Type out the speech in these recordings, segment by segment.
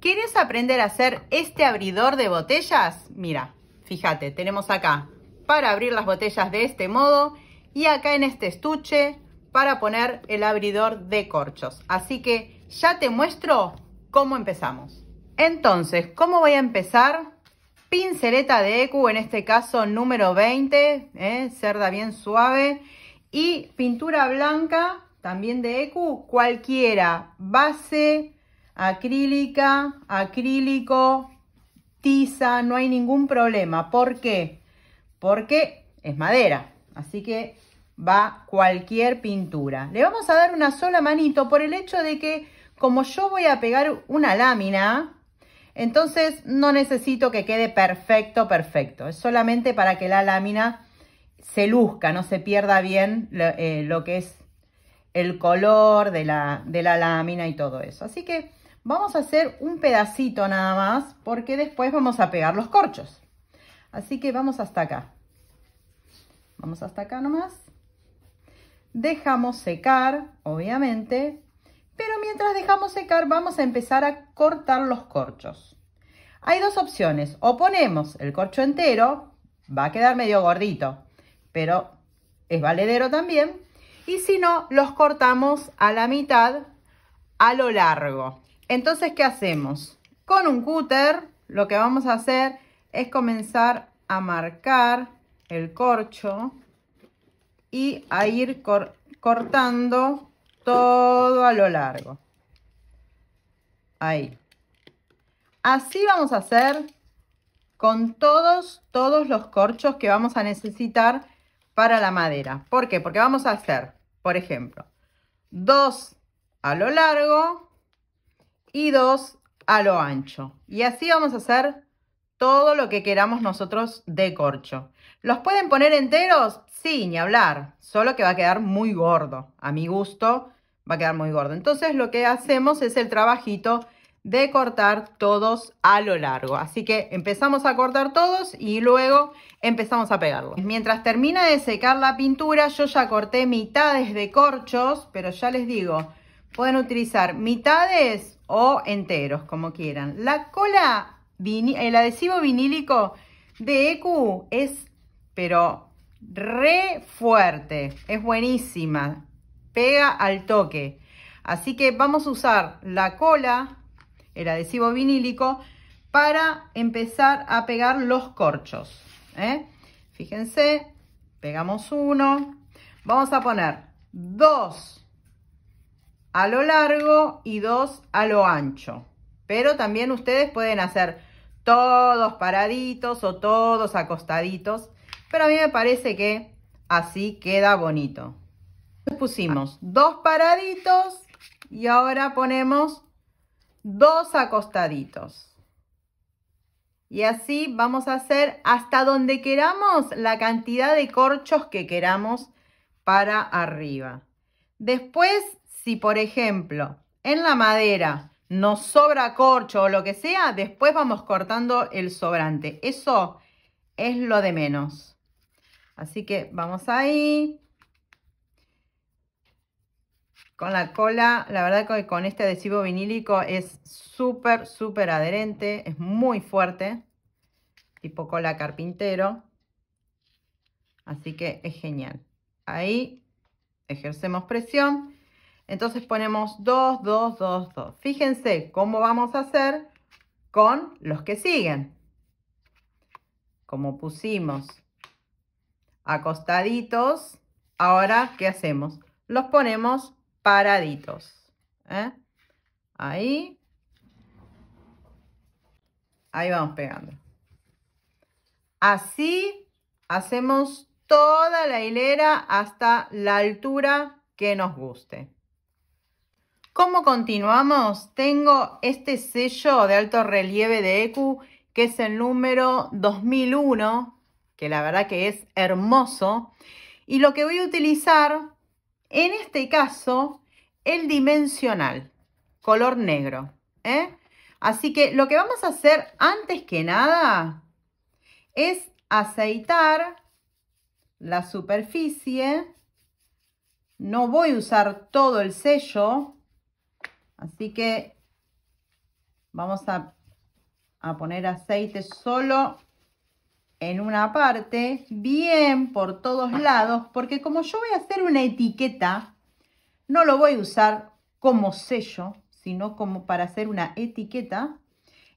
¿Quieres aprender a hacer este abridor de botellas? Mira, fíjate, tenemos acá para abrir las botellas de este modo y acá en este estuche para poner el abridor de corchos. Así que ya te muestro cómo empezamos. Entonces, ¿cómo voy a empezar? Pinceleta de EQ, en este caso número 20, ¿eh? cerda bien suave. Y pintura blanca, también de EQ, cualquiera, base, acrílica, acrílico, tiza, no hay ningún problema. ¿Por qué? Porque es madera, así que va cualquier pintura. Le vamos a dar una sola manito por el hecho de que como yo voy a pegar una lámina, entonces no necesito que quede perfecto, perfecto. Es solamente para que la lámina se luzca, no se pierda bien lo, eh, que es el color de la, de la lámina y todo eso. Así que Vamos a hacer un pedacito nada más porque después vamos a pegar los corchos. Así que vamos hasta acá. Vamos hasta acá nomás. Dejamos secar, obviamente, pero mientras dejamos secar vamos a empezar a cortar los corchos. Hay dos opciones, o ponemos el corcho entero, va a quedar medio gordito, pero es valedero también, y si no, los cortamos a la mitad a lo largo. Entonces, ¿qué hacemos? Con un cúter lo que vamos a hacer es comenzar a marcar el corcho y a ir cortando todo a lo largo. Ahí. Así vamos a hacer con todos, todos los corchos que vamos a necesitar para la madera. ¿Por qué? Porque vamos a hacer, por ejemplo, dos a lo largo y dos a lo ancho. Y así vamos a hacer todo lo que queramos nosotros de corcho. ¿Los pueden poner enteros? Sí, ni hablar, solo que va a quedar muy gordo. A mi gusto va a quedar muy gordo. Entonces lo que hacemos es el trabajito de cortar todos a lo largo. Así que empezamos a cortar todos y luego empezamos a pegarlos. Mientras termina de secar la pintura, yo ya corté mitades de corchos, pero ya les digo, Pueden utilizar mitades o enteros, como quieran. La cola, el adhesivo vinílico de EQ es, pero re fuerte, es buenísima, pega al toque. Así que vamos a usar la cola, el adhesivo vinílico, para empezar a pegar los corchos. ¿eh? Fíjense, pegamos uno, vamos a poner dos a lo largo y dos a lo ancho. Pero también ustedes pueden hacer todos paraditos o todos acostaditos. Pero a mí me parece que así queda bonito. Pusimos dos paraditos y ahora ponemos dos acostaditos. Y así vamos a hacer hasta donde queramos la cantidad de corchos que queramos para arriba. Después si por ejemplo en la madera nos sobra corcho o lo que sea, después vamos cortando el sobrante. Eso es lo de menos. Así que vamos ahí. Con la cola, la verdad que con este adhesivo vinílico es súper, súper adherente. Es muy fuerte. Tipo cola carpintero. Así que es genial. Ahí ejercemos presión entonces ponemos 2, 2, 2, 2. Fíjense cómo vamos a hacer con los que siguen. Como pusimos acostaditos, ahora ¿qué hacemos? Los ponemos paraditos. ¿eh? Ahí. Ahí vamos pegando. Así hacemos toda la hilera hasta la altura que nos guste. ¿Cómo continuamos? Tengo este sello de alto relieve de EQ, que es el número 2001, que la verdad que es hermoso. Y lo que voy a utilizar, en este caso, el dimensional, color negro. ¿eh? Así que lo que vamos a hacer antes que nada es aceitar la superficie. No voy a usar todo el sello, Así que vamos a, poner aceite solo en una parte, bien por todos lados, porque como yo voy a hacer una etiqueta, no lo voy a usar como sello, sino como para hacer una etiqueta,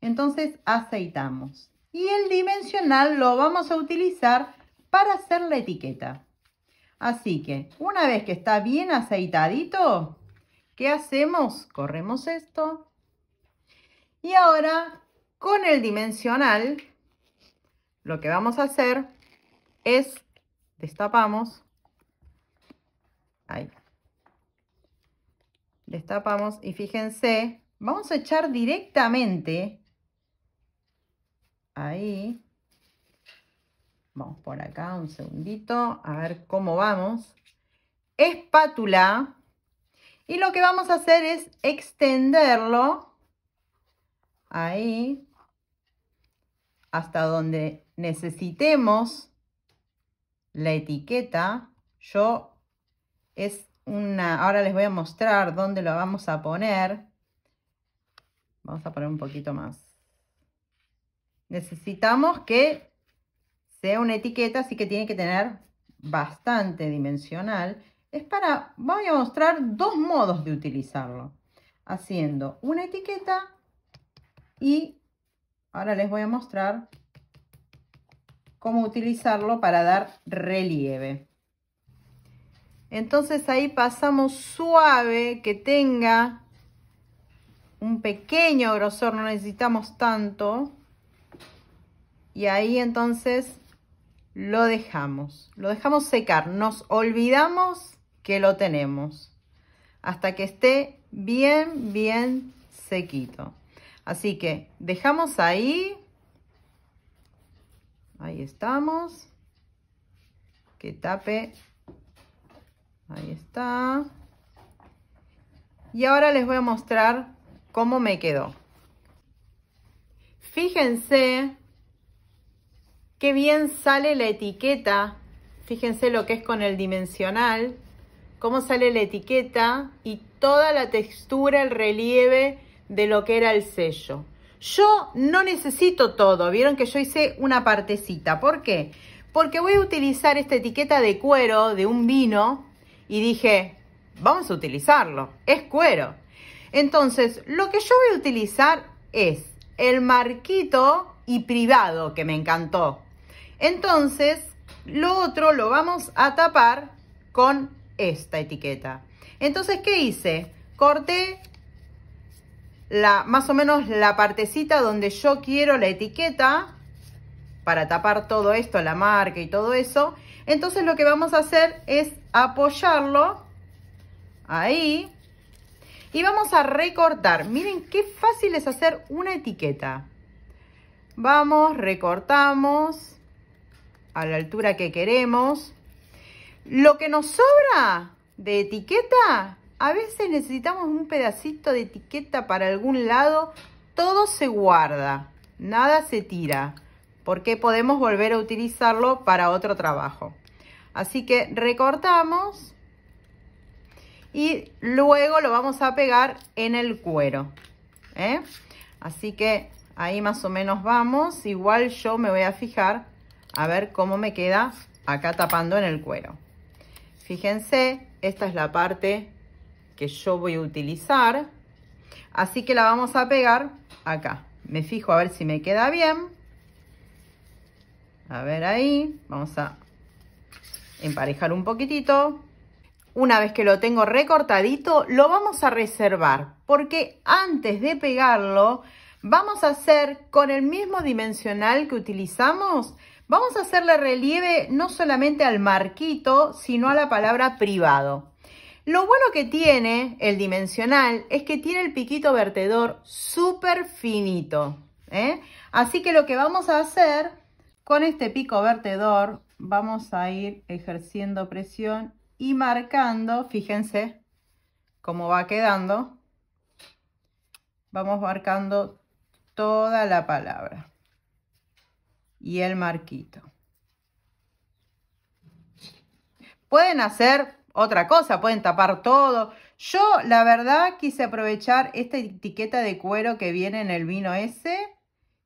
entonces aceitamos. Y el dimensional lo vamos a utilizar para hacer la etiqueta. Así que una vez que está bien aceitadito, ¿Qué hacemos? Corremos esto. Y ahora, con el dimensional, lo que vamos a hacer es, destapamos, ahí, destapamos y fíjense, vamos a echar directamente, ahí, vamos por acá un segundito, a ver cómo vamos, espátula, y lo que vamos a hacer es extenderlo ahí hasta donde necesitemos la etiqueta. Yo es una... Ahora les voy a mostrar dónde lo vamos a poner. Vamos a poner un poquito más. Necesitamos que sea una etiqueta, así que tiene que tener bastante dimensional es para, voy a mostrar dos modos de utilizarlo. Haciendo una etiqueta y ahora les voy a mostrar cómo utilizarlo para dar relieve. Entonces ahí pasamos suave, que tenga un pequeño grosor, no necesitamos tanto. Y ahí entonces lo dejamos, lo dejamos secar, nos olvidamos que lo tenemos. Hasta que esté bien, bien sequito. Así que dejamos ahí. Ahí estamos. Que tape. Ahí está. Y ahora les voy a mostrar cómo me quedó. Fíjense qué bien sale la etiqueta. Fíjense lo que es con el dimensional cómo sale la etiqueta y toda la textura, el relieve de lo que era el sello. Yo no necesito todo, vieron que yo hice una partecita. ¿Por qué? Porque voy a utilizar esta etiqueta de cuero de un vino y dije, vamos a utilizarlo, es cuero. Entonces, lo que yo voy a utilizar es el marquito y privado que me encantó. Entonces, lo otro lo vamos a tapar con esta etiqueta. Entonces, ¿qué hice? Corté la, más o menos la partecita donde yo quiero la etiqueta para tapar todo esto, la marca y todo eso. Entonces lo que vamos a hacer es apoyarlo ahí y vamos a recortar. Miren qué fácil es hacer una etiqueta. Vamos, recortamos a la altura que queremos. Lo que nos sobra de etiqueta, a veces necesitamos un pedacito de etiqueta para algún lado. Todo se guarda, nada se tira, porque podemos volver a utilizarlo para otro trabajo. Así que recortamos y luego lo vamos a pegar en el cuero. ¿eh? Así que ahí más o menos vamos. Igual yo me voy a fijar a ver cómo me queda acá tapando en el cuero. Fíjense, esta es la parte que yo voy a utilizar. Así que la vamos a pegar acá. Me fijo a ver si me queda bien. A ver ahí. Vamos a emparejar un poquitito. Una vez que lo tengo recortadito, lo vamos a reservar. Porque antes de pegarlo, vamos a hacer con el mismo dimensional que utilizamos Vamos a hacerle relieve no solamente al marquito, sino a la palabra privado. Lo bueno que tiene el dimensional es que tiene el piquito vertedor súper finito. ¿eh? Así que lo que vamos a hacer con este pico vertedor, vamos a ir ejerciendo presión y marcando, fíjense cómo va quedando. Vamos marcando toda la palabra y el marquito. Pueden hacer otra cosa, pueden tapar todo. Yo, la verdad, quise aprovechar esta etiqueta de cuero que viene en el vino ese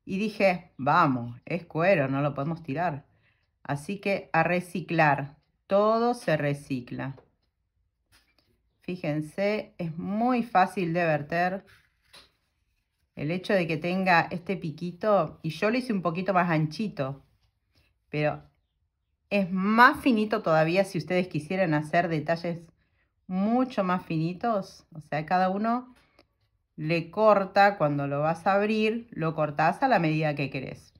y dije, vamos, es cuero, no lo podemos tirar. Así que a reciclar, todo se recicla. Fíjense, es muy fácil de verter. El hecho de que tenga este piquito, y yo lo hice un poquito más anchito, pero es más finito todavía si ustedes quisieran hacer detalles mucho más finitos. O sea, cada uno le corta cuando lo vas a abrir, lo cortas a la medida que querés.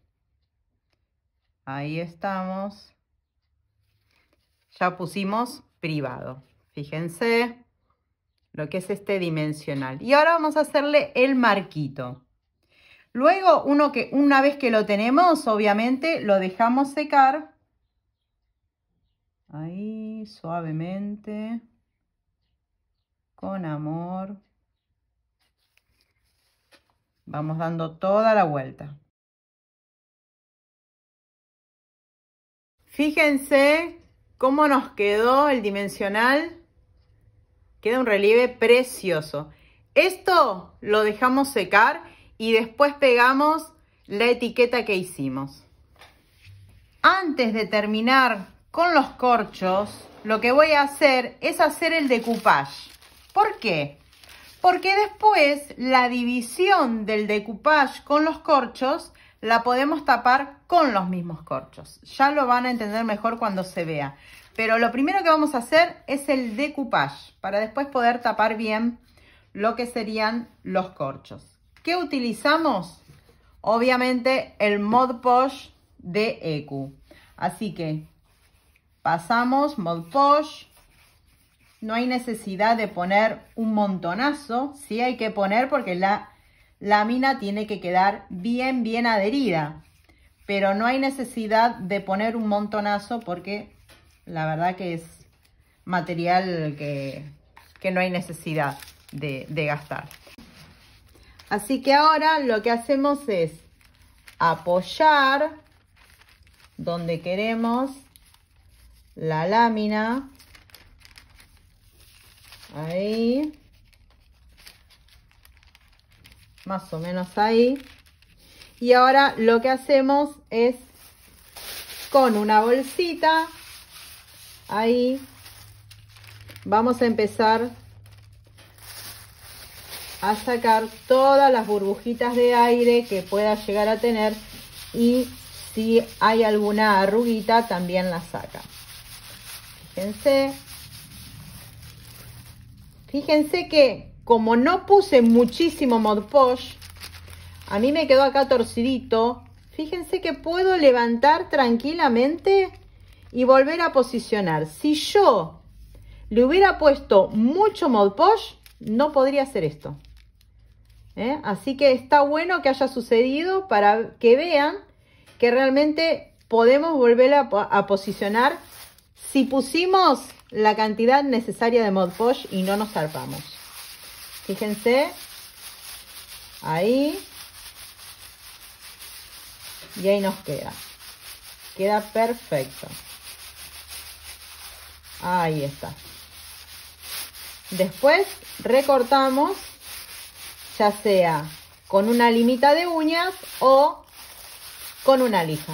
Ahí estamos. Ya pusimos privado. Fíjense, lo que es este dimensional. Y ahora vamos a hacerle el marquito. Luego, uno que, una vez que lo tenemos, obviamente lo dejamos secar. Ahí, suavemente, con amor. Vamos dando toda la vuelta. Fíjense cómo nos quedó el dimensional Queda un relieve precioso. Esto lo dejamos secar y después pegamos la etiqueta que hicimos. Antes de terminar con los corchos, lo que voy a hacer es hacer el decoupage. ¿Por qué? Porque después la división del decoupage con los corchos la podemos tapar con los mismos corchos. Ya lo van a entender mejor cuando se vea. Pero lo primero que vamos a hacer es el decoupage para después poder tapar bien lo que serían los corchos. ¿Qué utilizamos? Obviamente el Mod Podge de EQ. Así que pasamos Mod Podge. No hay necesidad de poner un montonazo. Sí hay que poner porque la la tiene que quedar bien, bien adherida. Pero no hay necesidad de poner un montonazo porque la verdad que es material que, no hay necesidad de, de gastar. Así que ahora lo que hacemos es apoyar donde queremos la lámina. Ahí más o menos ahí. Y ahora lo que hacemos es con una bolsita, ahí, vamos a empezar a sacar todas las burbujitas de aire que pueda llegar a tener y si hay alguna arruguita también la saca. Fíjense. Fíjense que como no puse muchísimo Mod Podge, a mí me quedó acá torcidito. Fíjense que puedo levantar tranquilamente y volver a posicionar. Si yo le hubiera puesto mucho Mod Podge, no podría hacer esto. ¿Eh? Así que está bueno que haya sucedido para que vean que realmente podemos volver a, posicionar si pusimos la cantidad necesaria de Mod Podge y no nos zarpamos. Fíjense. Ahí. Y ahí nos queda. Queda perfecto. Ahí está. Después recortamos, ya sea con una limita de uñas o con una lija.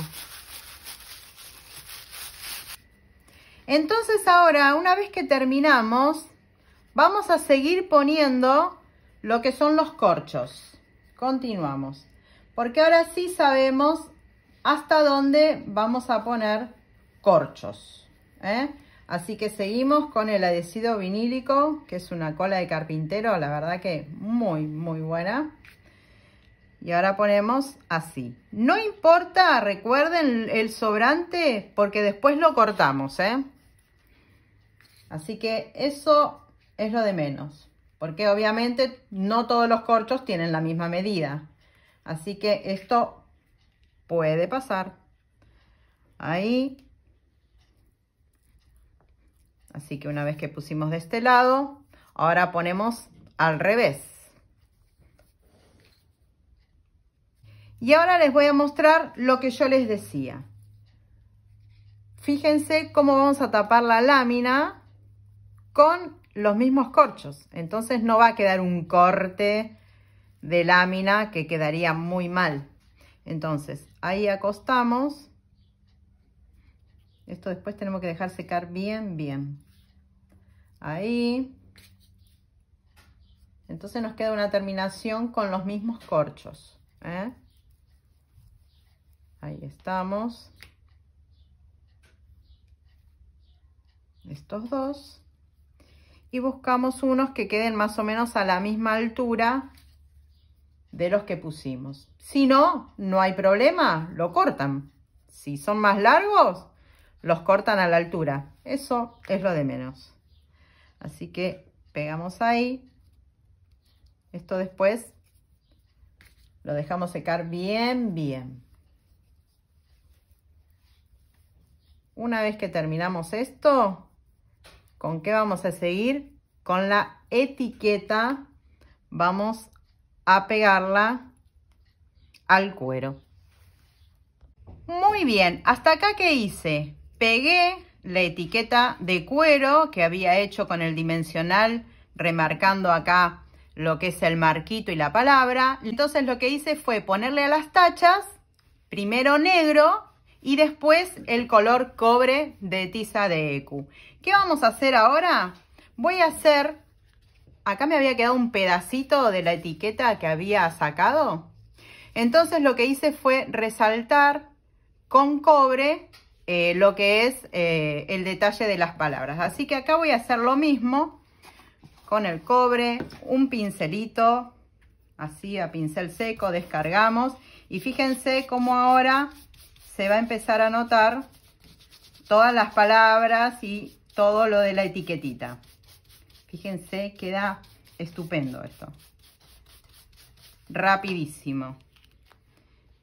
Entonces ahora, una vez que terminamos, Vamos a seguir poniendo lo que son los corchos. Continuamos. Porque ahora sí sabemos hasta dónde vamos a poner corchos. ¿eh? Así que seguimos con el adhesivo vinílico, que es una cola de carpintero, la verdad que muy, muy buena. Y ahora ponemos así. No importa, recuerden el sobrante, porque después lo cortamos, ¿eh? Así que eso es lo de menos, porque obviamente no todos los corchos tienen la misma medida. Así que esto puede pasar. Ahí. Así que una vez que pusimos de este lado, ahora ponemos al revés. Y ahora les voy a mostrar lo que yo les decía. Fíjense cómo vamos a tapar la lámina con los mismos corchos. Entonces no va a quedar un corte de lámina que quedaría muy mal. Entonces ahí acostamos. Esto después tenemos que dejar secar bien, bien. Ahí. Entonces nos queda una terminación con los mismos corchos. ¿eh? Ahí estamos. Estos dos y buscamos unos que queden más o menos a la misma altura de los que pusimos. Si no, no hay problema, lo cortan. Si son más largos, los cortan a la altura. Eso es lo de menos. Así que pegamos ahí. Esto después lo dejamos secar bien, bien. Una vez que terminamos esto, ¿Con qué vamos a seguir? Con la etiqueta vamos a pegarla al cuero. Muy bien, hasta acá que hice? Pegué la etiqueta de cuero que había hecho con el dimensional remarcando acá lo que es el marquito y la palabra. Entonces lo que hice fue ponerle a las tachas, primero negro y después el color cobre de tiza de Ecu. ¿Qué vamos a hacer ahora? Voy a hacer... Acá me había quedado un pedacito de la etiqueta que había sacado. Entonces lo que hice fue resaltar con cobre eh, lo que es eh, el detalle de las palabras. Así que acá voy a hacer lo mismo con el cobre, un pincelito, así a pincel seco, descargamos. Y fíjense cómo ahora se va a empezar a notar todas las palabras y todo lo de la etiquetita. Fíjense, queda estupendo esto. Rapidísimo.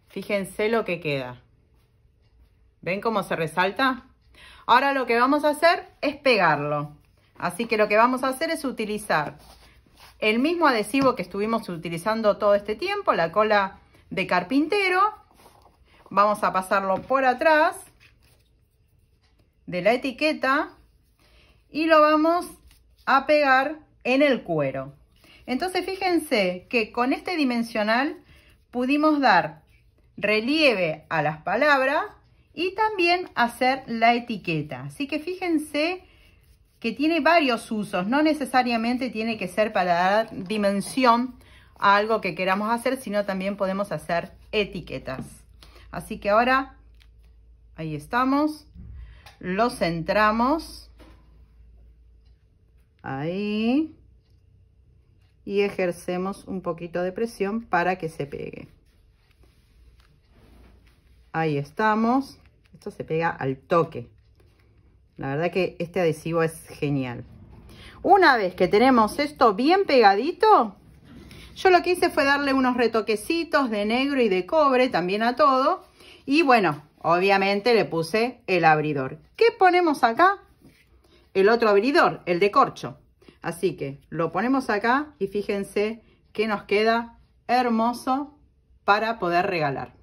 Fíjense lo que queda. ¿Ven cómo se resalta? Ahora lo que vamos a hacer es pegarlo. Así que lo que vamos a hacer es utilizar el mismo adhesivo que estuvimos utilizando todo este tiempo, la cola de carpintero, Vamos a pasarlo por atrás de la etiqueta y lo vamos a pegar en el cuero. Entonces fíjense que con este dimensional pudimos dar relieve a las palabras y también hacer la etiqueta. Así que fíjense que tiene varios usos, no necesariamente tiene que ser para dar dimensión a algo que queramos hacer, sino también podemos hacer etiquetas. Así que ahora, ahí estamos, lo centramos, ahí, y ejercemos un poquito de presión para que se pegue. Ahí estamos, esto se pega al toque. La verdad que este adhesivo es genial. Una vez que tenemos esto bien pegadito, yo lo que hice fue darle unos retoquecitos de negro y de cobre también a todo. Y bueno, obviamente le puse el abridor. ¿Qué ponemos acá? El otro abridor, el de corcho. Así que lo ponemos acá y fíjense que nos queda hermoso para poder regalar.